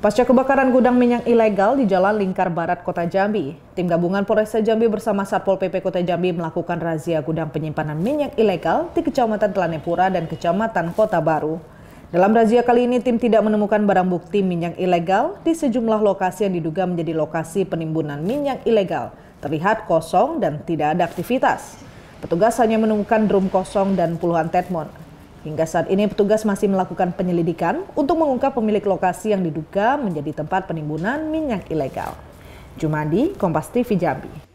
Pasca kebakaran gudang minyak ilegal di Jalan Lingkar Barat Kota Jambi, tim gabungan Polresta Jambi bersama Satpol PP Kota Jambi melakukan razia gudang penyimpanan minyak ilegal di Kecamatan Telanepura dan Kecamatan Kota Baru. Dalam razia kali ini, tim tidak menemukan barang bukti minyak ilegal di sejumlah lokasi yang diduga menjadi lokasi penimbunan minyak ilegal. Terlihat kosong dan tidak ada aktivitas. Petugas hanya menemukan drum kosong dan puluhan tetmon. Hingga saat ini petugas masih melakukan penyelidikan untuk mengungkap pemilik lokasi yang diduga menjadi tempat penimbunan minyak ilegal. Jumadi, Kompas TV Jambi.